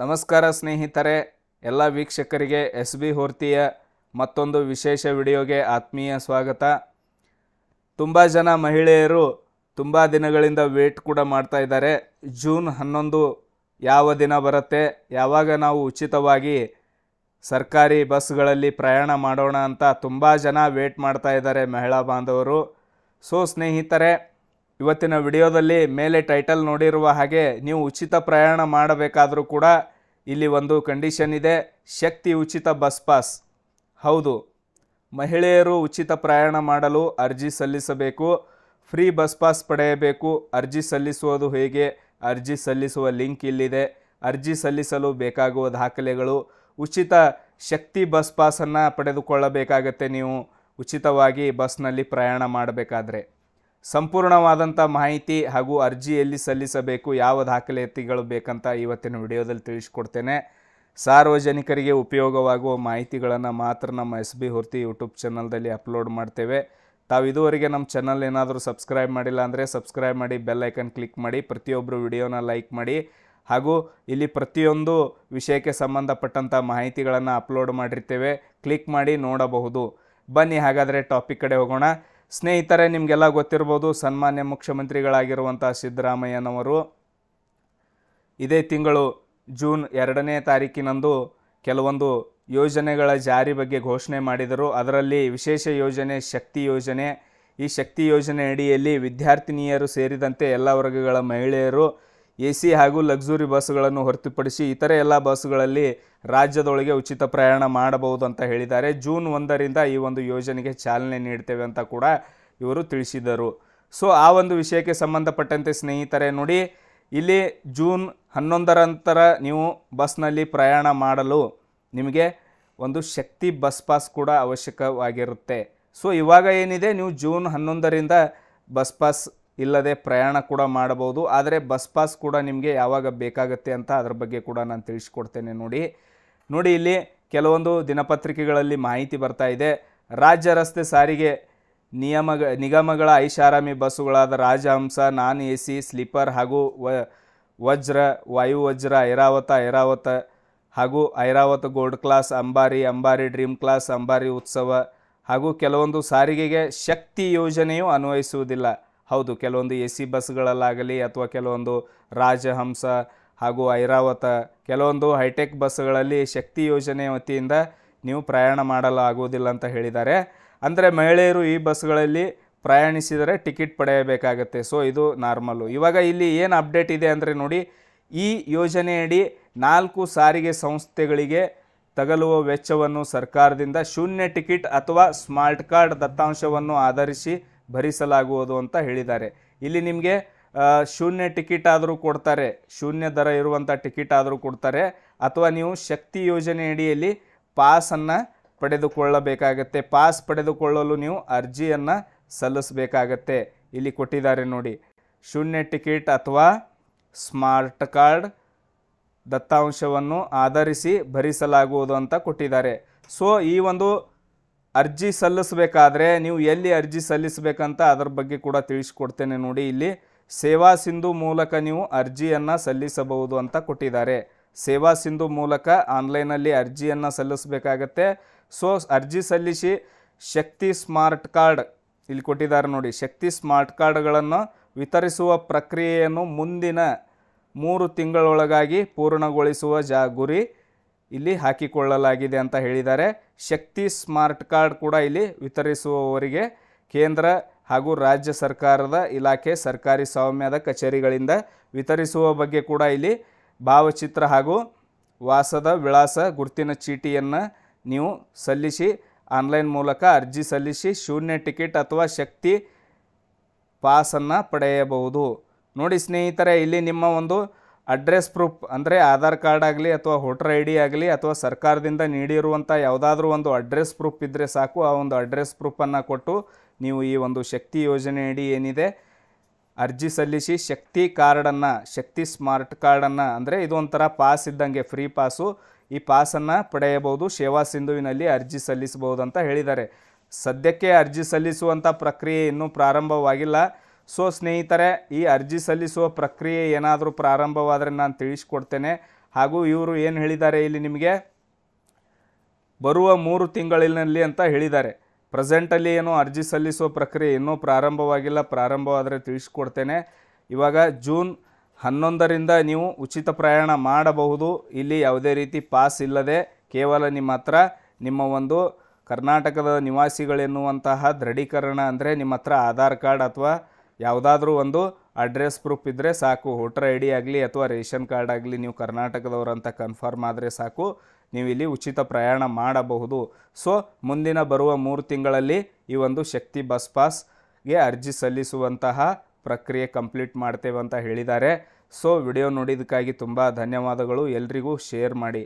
ನಮಸ್ಕಾರ ಸ್ನೇಹಿತರೆ ಎಲ್ಲ ವೀಕ್ಷಕರಿಗೆ ಎಸ್ ಬಿ ಹೊರ್ತಿಯ ಮತ್ತೊಂದು ವಿಶೇಷ ವಿಡಿಯೋಗೆ ಆತ್ಮೀಯ ಸ್ವಾಗತ ತುಂಬ ಜನ ಮಹಿಳೆಯರು ತುಂಬ ದಿನಗಳಿಂದ ವೇಟ್ ಕೂಡ ಮಾಡ್ತಾ ಇದ್ದಾರೆ ಜೂನ್ ಹನ್ನೊಂದು ಯಾವ ದಿನ ಬರುತ್ತೆ ಯಾವಾಗ ನಾವು ಉಚಿತವಾಗಿ ಸರ್ಕಾರಿ ಬಸ್ಗಳಲ್ಲಿ ಪ್ರಯಾಣ ಮಾಡೋಣ ಅಂತ ತುಂಬ ಜನ ವೇಟ್ ಮಾಡ್ತಾ ಇದ್ದಾರೆ ಮಹಿಳಾ ಬಾಂಧವರು ಸೊ ಸ್ನೇಹಿತರೆ ಇವತ್ತಿನ ವಿಡಿಯೋದಲ್ಲಿ ಮೇಲೆ ಟೈಟಲ್ ನೋಡಿರುವ ಹಾಗೆ ನೀವು ಉಚಿತ ಪ್ರಯಾಣ ಮಾಡಬೇಕಾದರೂ ಕೂಡ ಇಲ್ಲಿ ಒಂದು ಕಂಡೀಷನ್ ಇದೆ ಶಕ್ತಿ ಉಚಿತ ಬಸ್ ಪಾಸ್ ಹೌದು ಮಹಿಳೆಯರು ಉಚಿತ ಪ್ರಯಾಣ ಮಾಡಲು ಅರ್ಜಿ ಸಲ್ಲಿಸಬೇಕು ಫ್ರೀ ಬಸ್ ಪಾಸ್ ಪಡೆಯಬೇಕು ಅರ್ಜಿ ಸಲ್ಲಿಸುವುದು ಹೇಗೆ ಅರ್ಜಿ ಸಲ್ಲಿಸುವ ಲಿಂಕ್ ಇಲ್ಲಿದೆ ಅರ್ಜಿ ಸಲ್ಲಿಸಲು ಬೇಕಾಗುವ ದಾಖಲೆಗಳು ಉಚಿತ ಶಕ್ತಿ ಬಸ್ ಪಾಸನ್ನು ಪಡೆದುಕೊಳ್ಳಬೇಕಾಗತ್ತೆ ನೀವು ಉಚಿತವಾಗಿ ಬಸ್ನಲ್ಲಿ ಪ್ರಯಾಣ ಮಾಡಬೇಕಾದ್ರೆ ಸಂಪೂರ್ಣವಾದಂಥ ಮಾಹಿತಿ ಹಾಗೂ ಅರ್ಜಿ ಎಲ್ಲಿ ಸಲ್ಲಿಸಬೇಕು ಯಾವ ದಾಖಲಾತಿಗಳು ಬೇಕಂತ ಇವತ್ತಿನ ವಿಡಿಯೋದಲ್ಲಿ ತಿಳಿಸ್ಕೊಡ್ತೇನೆ ಸಾರ್ವಜನಿಕರಿಗೆ ಉಪಯೋಗವಾಗುವ ಮಾಹಿತಿಗಳನ್ನು ಮಾತ್ರ ನಮ್ಮ ಎಸ್ ಬಿ ಹೊರ್ತಿ ಯೂಟ್ಯೂಬ್ ಚಾನಲ್ದಲ್ಲಿ ಅಪ್ಲೋಡ್ ಮಾಡ್ತೇವೆ ತಾವು ಇದುವರೆಗೆ ನಮ್ಮ ಚಾನಲ್ ಏನಾದರೂ ಸಬ್ಸ್ಕ್ರೈಬ್ ಮಾಡಿಲ್ಲ ಅಂದರೆ ಸಬ್ಸ್ಕ್ರೈಬ್ ಮಾಡಿ ಬೆಲ್ ಐಕನ್ ಕ್ಲಿಕ್ ಮಾಡಿ ಪ್ರತಿಯೊಬ್ಬರು ವಿಡಿಯೋನ ಲೈಕ್ ಮಾಡಿ ಹಾಗೂ ಇಲ್ಲಿ ಪ್ರತಿಯೊಂದು ವಿಷಯಕ್ಕೆ ಸಂಬಂಧಪಟ್ಟಂಥ ಮಾಹಿತಿಗಳನ್ನು ಅಪ್ಲೋಡ್ ಮಾಡಿರ್ತೇವೆ ಕ್ಲಿಕ್ ಮಾಡಿ ನೋಡಬಹುದು ಬನ್ನಿ ಹಾಗಾದರೆ ಟಾಪಿಕ್ ಕಡೆ ಹೋಗೋಣ ಸ್ನೇಹಿತರೆ ನಿಮಗೆಲ್ಲ ಗೊತ್ತಿರ್ಬೋದು ಸನ್ಮಾನ್ಯ ಮುಖ್ಯಮಂತ್ರಿಗಳಾಗಿರುವಂಥ ಸಿದ್ದರಾಮಯ್ಯನವರು ಇದೇ ತಿಂಗಳು ಜೂನ್ ಎರಡನೇ ತಾರೀಕಿನಂದು ಕೆಲವೊಂದು ಯೋಜನೆಗಳ ಜಾರಿ ಬಗ್ಗೆ ಘೋಷಣೆ ಮಾಡಿದರು ಅದರಲ್ಲಿ ವಿಶೇಷ ಯೋಜನೆ ಶಕ್ತಿ ಯೋಜನೆ ಈ ಶಕ್ತಿ ಯೋಜನೆ ಅಡಿಯಲ್ಲಿ ವಿದ್ಯಾರ್ಥಿನಿಯರು ಸೇರಿದಂತೆ ಎಲ್ಲ ವರ್ಗಗಳ ಮಹಿಳೆಯರು ಎ ಸಿ ಹಾಗೂ ಲಕ್ಸುರಿ ಬಸ್ಗಳನ್ನು ಹೊರತುಪಡಿಸಿ ಇತರೆ ಎಲ್ಲ ಬಸ್ಗಳಲ್ಲಿ ರಾಜ್ಯದೊಳಗೆ ಉಚಿತ ಪ್ರಯಾಣ ಮಾಡಬಹುದು ಅಂತ ಹೇಳಿದ್ದಾರೆ ಜೂನ್ ಒಂದರಿಂದ ಈ ಒಂದು ಯೋಜನೆಗೆ ಚಾಲನೆ ನೀಡ್ತೇವೆ ಅಂತ ಕೂಡ ಇವರು ತಿಳಿಸಿದರು ಸೊ ಆ ಒಂದು ವಿಷಯಕ್ಕೆ ಸಂಬಂಧಪಟ್ಟಂತೆ ಸ್ನೇಹಿತರೆ ನೋಡಿ ಇಲ್ಲಿ ಜೂನ್ ಹನ್ನೊಂದರಂತರ ನೀವು ಬಸ್ನಲ್ಲಿ ಪ್ರಯಾಣ ಮಾಡಲು ನಿಮಗೆ ಒಂದು ಶಕ್ತಿ ಬಸ್ ಪಾಸ್ ಕೂಡ ಅವಶ್ಯಕವಾಗಿರುತ್ತೆ ಸೊ ಇವಾಗ ಏನಿದೆ ನೀವು ಜೂನ್ ಹನ್ನೊಂದರಿಂದ ಬಸ್ ಪಾಸ್ ಇಲ್ಲದೆ ಪ್ರಯಾಣ ಕೂಡ ಮಾಡಬಹುದು ಆದರೆ ಬಸ್ ಪಾಸ್ ಕೂಡ ನಿಮಗೆ ಯಾವಾಗ ಬೇಕಾಗುತ್ತೆ ಅಂತ ಅದರ ಬಗ್ಗೆ ಕೂಡ ನಾನು ತಿಳಿಸ್ಕೊಡ್ತೇನೆ ನೋಡಿ ನೋಡಿ ಇಲ್ಲಿ ಕೆಲವೊಂದು ದಿನಪತ್ರಿಕೆಗಳಲ್ಲಿ ಮಾಹಿತಿ ಬರ್ತಾ ಇದೆ ರಾಜ್ಯ ರಸ್ತೆ ಸಾರಿಗೆ ನಿಯಮ ನಿಗಮಗಳ ಐಷಾರಾಮಿ ಬಸ್ಸುಗಳಾದ Rajahamsa non A C sleeper ಹಾಗೂ ವ ವಜ್ರ ವಾಯುವಜ್ರ ಐರಾವತ ಐರಾವತ ಹಾಗೂ ಐರಾವತ ಗೋಲ್ಡ್ ಕ್ಲಾಸ್ ಅಂಬಾರಿ ಅಂಬಾರಿ ಡ್ರೀಮ್ ಕ್ಲಾಸ್ ಅಂಬಾರಿ ಉತ್ಸವ ಹಾಗೂ ಕೆಲವೊಂದು ಸಾರಿಗೆಗೆ ಶಕ್ತಿ ಯೋಜನೆಯು ಅನ್ವಯಿಸುವುದಿಲ್ಲ ಹೌದು ಕೆಲವೊಂದು ಎ ಸಿ ಬಸ್ಗಳಲ್ಲಾಗಲಿ ಅಥವಾ ಕೆಲವೊಂದು ರಾಜಹಂಸ ಹಾಗೂ ಐರಾವತ ಕೆಲವೊಂದು ಹೈಟೆಕ್ ಬಸ್ಗಳಲ್ಲಿ ಶಕ್ತಿ ಯೋಜನೆ ವತಿಯಿಂದ ನೀವು ಪ್ರಯಾಣ ಮಾಡಲಾಗುವುದಿಲ್ಲ ಅಂತ ಹೇಳಿದ್ದಾರೆ ಅಂದರೆ ಮಹಿಳೆಯರು ಈ ಬಸ್ಗಳಲ್ಲಿ ಪ್ರಯಾಣಿಸಿದರೆ ಟಿಕೆಟ್ ಪಡೆಯಬೇಕಾಗತ್ತೆ ಸೊ ಇದು ನಾರ್ಮಲ್ಲು ಇವಾಗ ಇಲ್ಲಿ ಏನು ಅಪ್ಡೇಟ್ ಇದೆ ಅಂದರೆ ನೋಡಿ ಈ ಯೋಜನೆಯಡಿ ನಾಲ್ಕು ಸಾರಿಗೆ ಸಂಸ್ಥೆಗಳಿಗೆ ತಗಲುವ ವೆಚ್ಚವನ್ನು ಸರ್ಕಾರದಿಂದ ಶೂನ್ಯ ಟಿಕೆಟ್ ಅಥವಾ ಸ್ಮಾರ್ಟ್ ಕಾರ್ಡ್ ದತ್ತಾಂಶವನ್ನು ಆಧರಿಸಿ ಭರಿಸಲಾಗುವುದು ಅಂತ ಹೇಳಿದ್ದಾರೆ ಇಲ್ಲಿ ನಿಮಗೆ ಶೂನ್ಯ ಟಿಕೆಟ್ ಆದರೂ ಕೊಡ್ತಾರೆ ಶೂನ್ಯ ದರ ಇರುವಂಥ ಟಿಕೆಟ್ ಆದರೂ ಕೊಡ್ತಾರೆ ಅಥವಾ ನೀವು ಶಕ್ತಿ ಯೋಜನೆ ಅಡಿಯಲ್ಲಿ ಪಾಸನ್ನು ಪಡೆದುಕೊಳ್ಳಬೇಕಾಗತ್ತೆ ಪಾಸ್ ಪಡೆದುಕೊಳ್ಳಲು ನೀವು ಅರ್ಜಿಯನ್ನು ಸಲ್ಲಿಸಬೇಕಾಗತ್ತೆ ಇಲ್ಲಿ ಕೊಟ್ಟಿದ್ದಾರೆ ನೋಡಿ ಶೂನ್ಯ ಟಿಕೆಟ್ ಅಥವಾ ಸ್ಮಾರ್ಟ್ ಕಾರ್ಡ್ ದತ್ತಾಂಶವನ್ನು ಆಧರಿಸಿ ಭರಿಸಲಾಗುವುದು ಅಂತ ಕೊಟ್ಟಿದ್ದಾರೆ ಸೊ ಈ ಒಂದು ಅರ್ಜಿ ಸಲ್ಲಿಸಬೇಕಾದ್ರೆ ನೀವು ಎಲ್ಲಿ ಅರ್ಜಿ ಸಲ್ಲಿಸಬೇಕಂತ ಅದರ ಬಗ್ಗೆ ಕೂಡ ತಿಳಿಸ್ಕೊಡ್ತೇನೆ ನೋಡಿ ಇಲ್ಲಿ ಸೇವಾ ಸಿಂಧು ಮೂಲಕ ನೀವು ಅರ್ಜಿಯನ್ನು ಸಲ್ಲಿಸಬಹುದು ಅಂತ ಕೊಟ್ಟಿದ್ದಾರೆ ಸೇವಾ ಸಿಂಧು ಮೂಲಕ ಆನ್ಲೈನಲ್ಲಿ ಅರ್ಜಿಯನ್ನು ಸಲ್ಲಿಸಬೇಕಾಗತ್ತೆ ಸೊ ಅರ್ಜಿ ಸಲ್ಲಿಸಿ ಶಕ್ತಿ ಸ್ಮಾರ್ಟ್ ಕಾರ್ಡ್ ಇಲ್ಲಿ ಕೊಟ್ಟಿದ್ದಾರೆ ನೋಡಿ ಶಕ್ತಿ ಸ್ಮಾರ್ಟ್ ಕಾರ್ಡ್ಗಳನ್ನು ವಿತರಿಸುವ ಪ್ರಕ್ರಿಯೆಯನ್ನು ಮುಂದಿನ ಮೂರು ತಿಂಗಳೊಳಗಾಗಿ ಪೂರ್ಣಗೊಳಿಸುವ ಜಾಗುರಿ ಗುರಿ ಇಲ್ಲಿ ಹಾಕಿಕೊಳ್ಳಲಾಗಿದೆ ಅಂತ ಹೇಳಿದ್ದಾರೆ ಶಕ್ತಿ ಸ್ಮಾರ್ಟ್ ಕಾರ್ಡ್ ಕೂಡ ಇಲ್ಲಿ ವಿತರಿಸುವವರಿಗೆ ಕೇಂದ್ರ ಹಾಗೂ ರಾಜ್ಯ ಸರ್ಕಾರದ ಇಲಾಖೆ ಸರ್ಕಾರಿ ಸ್ವಾಮ್ಯದ ಕಚೇರಿಗಳಿಂದ ವಿತರಿಸುವ ಬಗ್ಗೆ ಕೂಡ ಇಲ್ಲಿ ಭಾವಚಿತ್ರ ಹಾಗೂ ವಾಸದ ವಿಳಾಸ ಗುರುತಿನ ಚೀಟಿಯನ್ನು ನೀವು ಸಲ್ಲಿಸಿ ಆನ್ಲೈನ್ ಮೂಲಕ ಅರ್ಜಿ ಸಲ್ಲಿಸಿ ಶೂನ್ಯ ಟಿಕೆಟ್ ಅಥವಾ ಶಕ್ತಿ ಪಾಸನ್ನು ಪಡೆಯಬಹುದು ನೋಡಿ ಸ್ನೇಹಿತರೆ ಇಲ್ಲಿ ನಿಮ್ಮ ಒಂದು ಅಡ್ರೆಸ್ ಪ್ರೂಫ್ ಅಂದರೆ ಆಧಾರ್ ಕಾರ್ಡ್ ಆಗಲಿ ಅಥವಾ ವೋಟರ್ ಐ ಡಿ ಆಗಲಿ ಅಥವಾ ಸರ್ಕಾರದಿಂದ ನೀಡಿರುವಂಥ ಯಾವುದಾದ್ರೂ ಒಂದು ಅಡ್ರೆಸ್ ಪ್ರೂಫ್ ಇದ್ದರೆ ಸಾಕು ಆ ಒಂದು ಅಡ್ರೆಸ್ ಪ್ರೂಫನ್ನು ಕೊಟ್ಟು ನೀವು ಈ ಒಂದು ಶಕ್ತಿ ಯೋಜನೆಯಡಿ ಏನಿದೆ ಅರ್ಜಿ ಸಲ್ಲಿಸಿ ಶಕ್ತಿ ಕಾರ್ಡನ್ನು ಶಕ್ತಿ ಸ್ಮಾರ್ಟ್ ಕಾರ್ಡನ್ನು ಅಂದರೆ ಇದು ಒಂಥರ ಪಾಸ್ ಇದ್ದಂಗೆ ಫ್ರೀ ಪಾಸು ಈ ಪಾಸನ್ನು ಪಡೆಯಬಹುದು ಸೇವಾ ಸಿಂಧುವಿನಲ್ಲಿ ಅರ್ಜಿ ಸಲ್ಲಿಸಬಹುದು ಅಂತ ಹೇಳಿದ್ದಾರೆ ಸದ್ಯಕ್ಕೆ ಅರ್ಜಿ ಸಲ್ಲಿಸುವಂಥ ಪ್ರಕ್ರಿಯೆ ಇನ್ನೂ ಪ್ರಾರಂಭವಾಗಿಲ್ಲ ಸೊ ಸ್ನೇಹಿತರೆ ಈ ಅರ್ಜಿ ಸಲ್ಲಿಸುವ ಪ್ರಕ್ರಿಯೆ ಏನಾದರೂ ಪ್ರಾರಂಭವಾದರೆ ನಾನು ತಿಳಿಸ್ಕೊಡ್ತೇನೆ ಹಾಗೂ ಇವರು ಏನು ಹೇಳಿದ್ದಾರೆ ಇಲ್ಲಿ ನಿಮಗೆ ಬರುವ ಮೂರು ತಿಂಗಳಿನಲ್ಲಿ ಅಂತ ಹೇಳಿದ್ದಾರೆ ಪ್ರೆಸೆಂಟಲ್ಲಿ ಏನು ಅರ್ಜಿ ಸಲ್ಲಿಸುವ ಪ್ರಕ್ರಿಯೆ ಇನ್ನೂ ಪ್ರಾರಂಭವಾಗಿಲ್ಲ ಪ್ರಾರಂಭವಾದರೆ ತಿಳಿಸ್ಕೊಡ್ತೇನೆ ಇವಾಗ ಜೂನ್ ಹನ್ನೊಂದರಿಂದ ನೀವು ಉಚಿತ ಪ್ರಯಾಣ ಮಾಡಬಹುದು ಇಲ್ಲಿ ಯಾವುದೇ ರೀತಿ ಪಾಸ್ ಇಲ್ಲದೆ ಕೇವಲ ನಿಮ್ಮ ಹತ್ರ ನಿಮ್ಮ ಒಂದು ಕರ್ನಾಟಕದ ನಿವಾಸಿಗಳೆನ್ನುವಂತಹ ದೃಢೀಕರಣ ಅಂದರೆ ನಿಮ್ಮ ಹತ್ರ ಆಧಾರ್ ಕಾರ್ಡ್ ಅಥವಾ ಯಾವುದಾದ್ರೂ ಒಂದು ಅಡ್ರೆಸ್ ಪ್ರೂಫ್ ಇದ್ದರೆ ಸಾಕು ವೋಟರ್ ಐ ಡಿ ಆಗಲಿ ಅಥವಾ ರೇಷನ್ ಕಾರ್ಡ್ ಆಗಲಿ ನೀವು ಅಂತ ಕನ್ಫರ್ಮ್ ಆದರೆ ಸಾಕು ನೀವು ಇಲ್ಲಿ ಉಚಿತ ಪ್ರಯಾಣ ಮಾಡಬಹುದು ಸೊ ಮುಂದಿನ ಬರುವ ಮೂರು ತಿಂಗಳಲ್ಲಿ ಈ ಒಂದು ಶಕ್ತಿ ಬಸ್ ಪಾಸ್ಗೆ ಅರ್ಜಿ ಸಲ್ಲಿಸುವಂತಹ ಪ್ರಕ್ರಿಯೆ ಕಂಪ್ಲೀಟ್ ಮಾಡ್ತೇವೆ ಅಂತ ಹೇಳಿದ್ದಾರೆ ಸೊ ವಿಡಿಯೋ ನೋಡಿದ್ದಕ್ಕಾಗಿ ತುಂಬ ಧನ್ಯವಾದಗಳು ಎಲ್ರಿಗೂ ಶೇರ್ ಮಾಡಿ